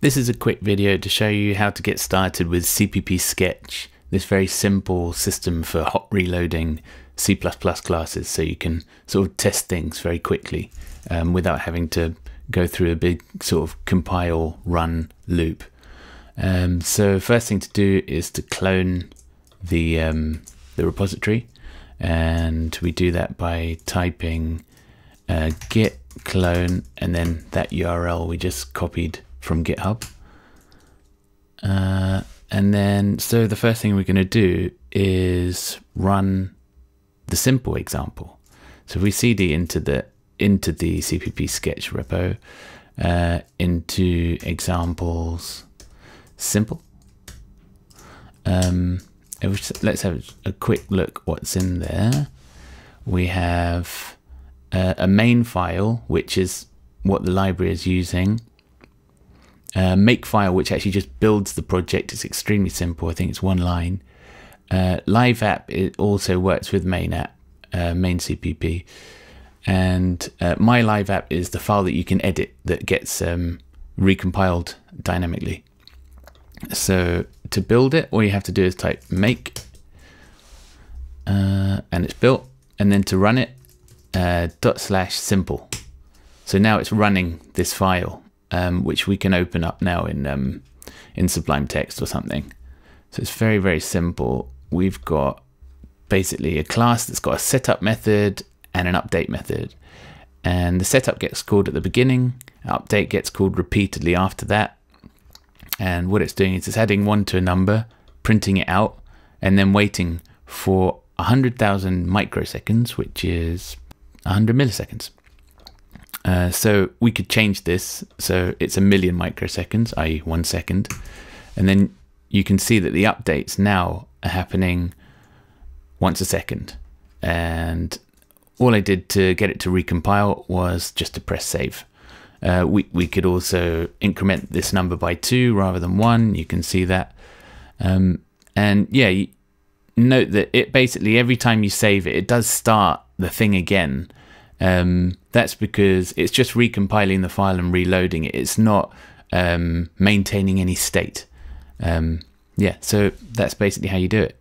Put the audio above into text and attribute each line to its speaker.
Speaker 1: This is a quick video to show you how to get started with CPP Sketch, this very simple system for hot reloading C++ classes so you can sort of test things very quickly um, without having to go through a big sort of compile run loop. Um, so first thing to do is to clone the, um, the repository and we do that by typing uh, git clone and then that URL we just copied from GitHub. Uh, and then, so the first thing we're going to do is run the simple example. So if we cd into the into the CPP sketch repo, uh, into examples simple. Um, let's have a quick look what's in there. We have uh, a main file, which is what the library is using uh, make file, which actually just builds the project. It's extremely simple. I think it's one line. Uh, live app it also works with main app, uh, main CPP, and uh, my live app is the file that you can edit that gets um, recompiled dynamically. So to build it, all you have to do is type make, uh, and it's built. And then to run it, uh, dot slash simple. So now it's running this file um, which we can open up now in um, in Sublime Text or something. So it's very, very simple. We've got basically a class that's got a setup method and an update method. And the setup gets called at the beginning, update gets called repeatedly after that. And what it's doing is it's adding one to a number, printing it out, and then waiting for 100,000 microseconds, which is 100 milliseconds. Uh, so we could change this so it's a million microseconds, i.e. one second. And then you can see that the updates now are happening once a second. And all I did to get it to recompile was just to press save. Uh, we, we could also increment this number by two rather than one. You can see that. Um, and yeah, note that it basically every time you save it, it does start the thing again. Um, that's because it's just recompiling the file and reloading it. It's not um, maintaining any state. Um, yeah, so that's basically how you do it.